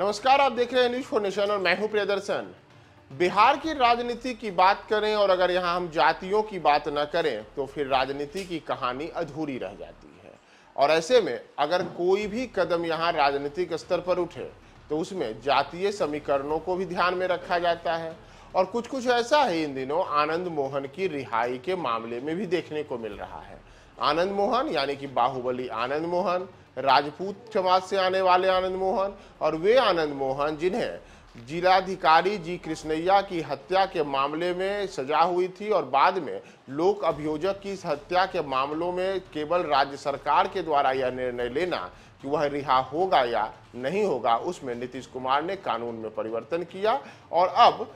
नमस्कार आप देख रहे हैं न्यूज फॉर नेशन और मैं हूं प्रियदर्शन बिहार की राजनीति की बात करें और अगर यहां हम जातियों की बात न करें तो फिर राजनीति की कहानी अधूरी रह जाती है और ऐसे में अगर कोई भी कदम यहाँ राजनीतिक स्तर पर उठे तो उसमें जातीय समीकरणों को भी ध्यान में रखा जाता है और कुछ कुछ ऐसा है इन दिनों आनंद मोहन की रिहाई के मामले में भी देखने को मिल रहा है आनंद मोहन यानी कि बाहुबली आनंद मोहन राजपूत समाज से आने वाले आनंद मोहन और वे आनंद मोहन जिन्हें जिलाधिकारी जी कृष्णैया की हत्या के मामले में सजा हुई थी और बाद में लोक अभियोजक की हत्या के मामलों में केवल राज्य सरकार के द्वारा यह निर्णय लेना कि वह रिहा होगा या नहीं होगा उसमें नीतीश कुमार ने कानून में परिवर्तन किया और अब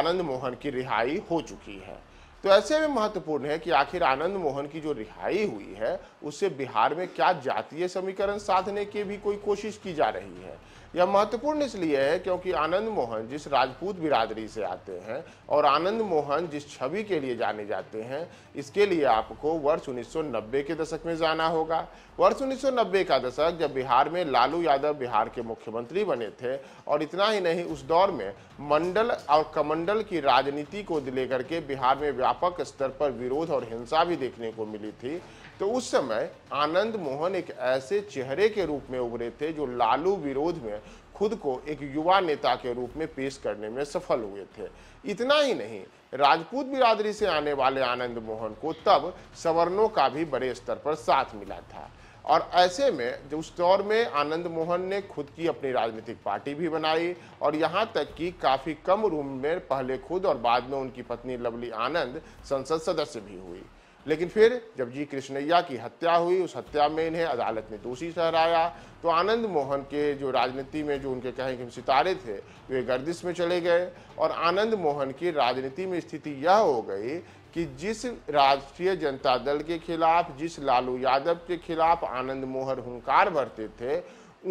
आनंद मोहन की रिहाई हो चुकी है तो ऐसे में महत्वपूर्ण है कि आखिर आनंद मोहन की जो रिहाई हुई है उससे बिहार में क्या जातीय समीकरण साधने की भी कोई कोशिश की जा रही है यह महत्वपूर्ण इसलिए है क्योंकि आनंद मोहन जिस राजपूत बिरादरी से आते हैं और आनंद मोहन जिस छवि के लिए जाने जाते हैं इसके लिए आपको वर्ष 1990 के दशक में जाना होगा वर्ष 1990 का दशक जब बिहार में लालू यादव बिहार के मुख्यमंत्री बने थे और इतना ही नहीं उस दौर में मंडल और कमंडल की राजनीति को लेकर के बिहार में व्यापक स्तर पर विरोध और हिंसा भी देखने को मिली थी तो उस समय आनंद मोहन एक ऐसे चेहरे के रूप में उभरे थे जो लालू विरोध में खुद को एक युवा नेता के रूप में पेश करने में सफल हुए थे इतना ही नहीं राजपूत बिरादरी से आने वाले आनंद मोहन को तब सवर्णों का भी बड़े स्तर पर साथ मिला था और ऐसे में जो उस दौर में आनंद मोहन ने खुद की अपनी राजनीतिक पार्टी भी बनाई और यहाँ तक कि काफ़ी कम रूम में पहले खुद और बाद में उनकी पत्नी लवली आनंद संसद सदस्य भी हुई लेकिन फिर जब जी कृष्णैया की हत्या हुई उस हत्या में इन्हें अदालत ने दोषी ठहराया तो आनंद मोहन के जो राजनीति में जो उनके कहें कि सितारे थे वे गर्दिश में चले गए और आनंद मोहन की राजनीति में स्थिति यह हो गई कि जिस राष्ट्रीय जनता दल के खिलाफ जिस लालू यादव के खिलाफ आनंद मोहन हुंकार भरते थे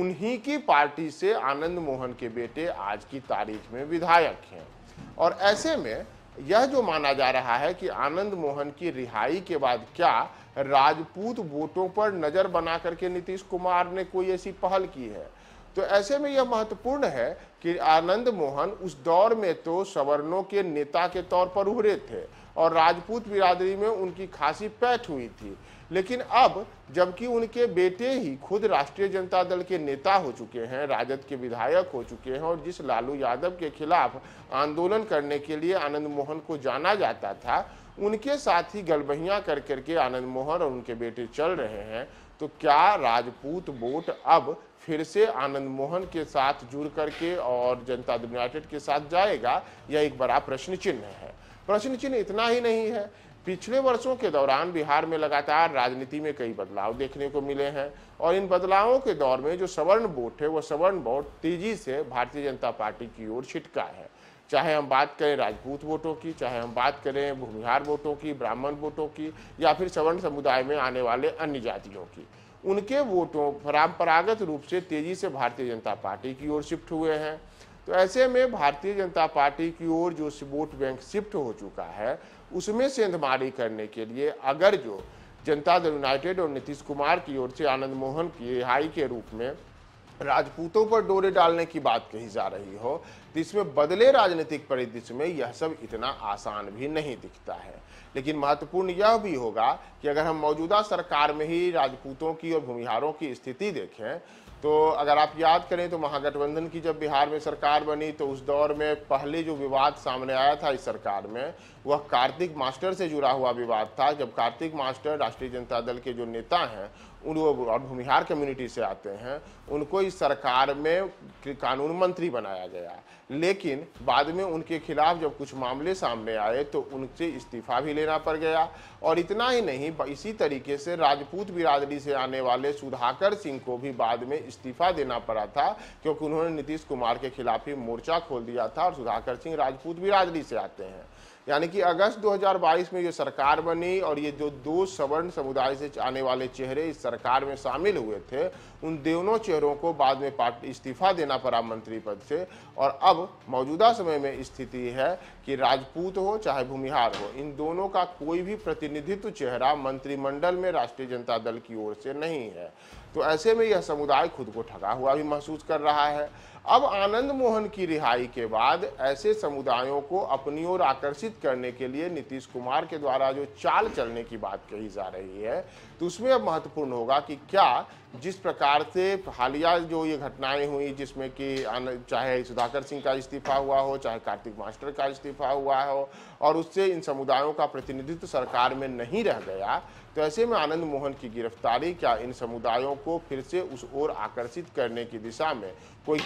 उन्हीं की पार्टी से आनंद मोहन के बेटे आज की तारीख में विधायक हैं और ऐसे में यह जो माना जा रहा है कि आनंद मोहन की रिहाई के बाद क्या राजपूत वोटों पर नज़र बना करके नीतीश कुमार ने कोई ऐसी पहल की है तो ऐसे में यह महत्वपूर्ण है कि आनंद मोहन उस दौर में तो सवर्णों के नेता के तौर पर उभरे थे और राजपूत बिरादरी में उनकी खासी पैठ हुई थी लेकिन अब जबकि उनके बेटे ही खुद राष्ट्रीय जनता दल के नेता हो चुके हैं राजद के विधायक हो चुके हैं और जिस लालू यादव के खिलाफ आंदोलन करने के लिए आनंद मोहन को जाना जाता था उनके साथ ही गलबहियाँ कर करके आनंद मोहन और उनके बेटे चल रहे हैं तो क्या राजपूत वोट अब फिर से आनंद मोहन के साथ जुड़ करके और जनता यूनाइटेड के साथ जाएगा यह एक बड़ा प्रश्न चिन्ह है प्रश्न चिन्ह इतना ही नहीं है पिछले वर्षों के दौरान बिहार में लगातार राजनीति में कई बदलाव देखने को मिले हैं और इन बदलावों के दौर में जो सवर्ण वोट है वह सवर्ण वोट तेजी से भारतीय जनता पार्टी की ओर छिटका है चाहे हम बात करें राजपूत वोटों की चाहे हम बात करें भूमिहार वोटों की ब्राह्मण वोटों की या फिर सवर्ण समुदाय में आने वाले अन्य जातियों की उनके वोटों परंपरागत रूप से तेजी से भारतीय जनता पार्टी की ओर शिफ्ट हुए हैं तो ऐसे में भारतीय जनता पार्टी की ओर जो वोट बैंक शिफ्ट हो चुका है उसमें सेंधमारी करने के लिए अगर जो जनता दल यूनाइटेड और नीतीश कुमार की ओर से आनंद मोहन की रिहाई के रूप में राजपूतों पर डोरे डालने की बात कही जा रही हो तो इसमें बदले राजनीतिक परिदृश्य में यह सब इतना आसान भी नहीं दिखता है लेकिन महत्वपूर्ण यह भी होगा कि अगर हम मौजूदा सरकार में ही राजपूतों की और भूमिहारों की स्थिति देखें तो अगर आप याद करें तो महागठबंधन की जब बिहार में सरकार बनी तो उस दौर में पहले जो विवाद सामने आया था इस सरकार में वह कार्तिक मास्टर से जुड़ा हुआ विवाद था जब कार्तिक मास्टर राष्ट्रीय जनता दल के जो नेता हैं उन और भूमिहार कम्युनिटी से आते हैं उनको इस सरकार में कानून मंत्री बनाया गया लेकिन बाद में उनके खिलाफ जब कुछ मामले सामने आए तो उनसे इस्तीफा भी लेना पड़ गया और इतना ही नहीं इसी तरीके से राजपूत बिरादरी से आने वाले सुधाकर सिंह को भी बाद में इस्तीफा देना पड़ा था क्योंकि उन्होंने नीतीश कुमार के खिलाफ ही मोर्चा खोल दिया था और सुधाकर सिंह राजपूत बिरादरी से आते हैं यानी कि अगस्त 2022 में जो सरकार बनी और ये जो दो सवर्ण समुदाय से आने वाले चेहरे इस सरकार में शामिल हुए थे उन दोनों चेहरों को बाद में पार्टी इस्तीफा देना पड़ा मंत्री पद से और अब मौजूदा समय में स्थिति है कि राजपूत हो चाहे भूमिहार हो इन दोनों का कोई भी प्रतिनिधित्व चेहरा मंत्रिमंडल में राष्ट्रीय जनता दल की ओर से नहीं है तो ऐसे में यह समुदाय खुद को ठगा हुआ भी महसूस कर रहा है अब आनंद मोहन की रिहाई के बाद ऐसे समुदायों को अपनी ओर आकर्षित करने के लिए नीतीश कुमार के द्वारा जो चाल चलने की बात कही जा रही है तो उसमें अब महत्वपूर्ण होगा कि क्या जिस प्रकार से हालिया जो ये घटनाएं हुई जिसमें कि चाहे सुधाकर सिंह का इस्तीफा हुआ हो चाहे कार्तिक मास्टर का इस्तीफा हुआ हो और उससे इन समुदायों का प्रतिनिधित्व सरकार में नहीं रह गया तो ऐसे में आनंद मोहन की गिरफ्तारी क्या इन समुदायों को फिर से उस ओर आकर्षित करने की दिशा में कोई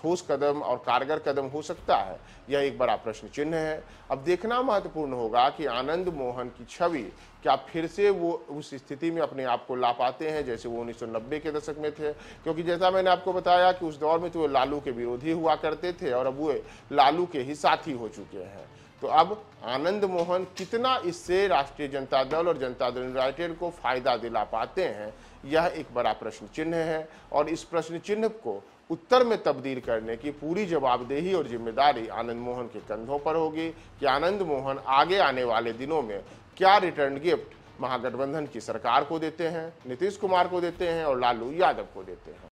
ठोस कदम और कारगर कदम हो सकता है यह एक बड़ा प्रश्न चिन्ह है अब देखना महत्वपूर्ण होगा कि आनंद मोहन की छवि क्या फिर से वो उस स्थिति में अपने आप को ला पाते हैं जैसे वो 1990 के दशक में थे क्योंकि जैसा मैंने आपको बताया कि उस दौर में तो वो लालू के विरोधी हुआ करते थे और अब वे लालू के ही साथी हो चुके हैं तो अब आनंद मोहन कितना इससे राष्ट्रीय जनता दल और जनता दल यूनाइटेड को फायदा दिला पाते हैं यह एक बड़ा प्रश्न चिन्ह है और इस प्रश्न चिन्ह को उत्तर में तब्दील करने की पूरी जवाबदेही और जिम्मेदारी आनंद मोहन के कंधों पर होगी कि आनंद मोहन आगे आने वाले दिनों में क्या रिटर्न गिफ्ट महागठबंधन की सरकार को देते हैं नीतीश कुमार को देते हैं और लालू यादव को देते हैं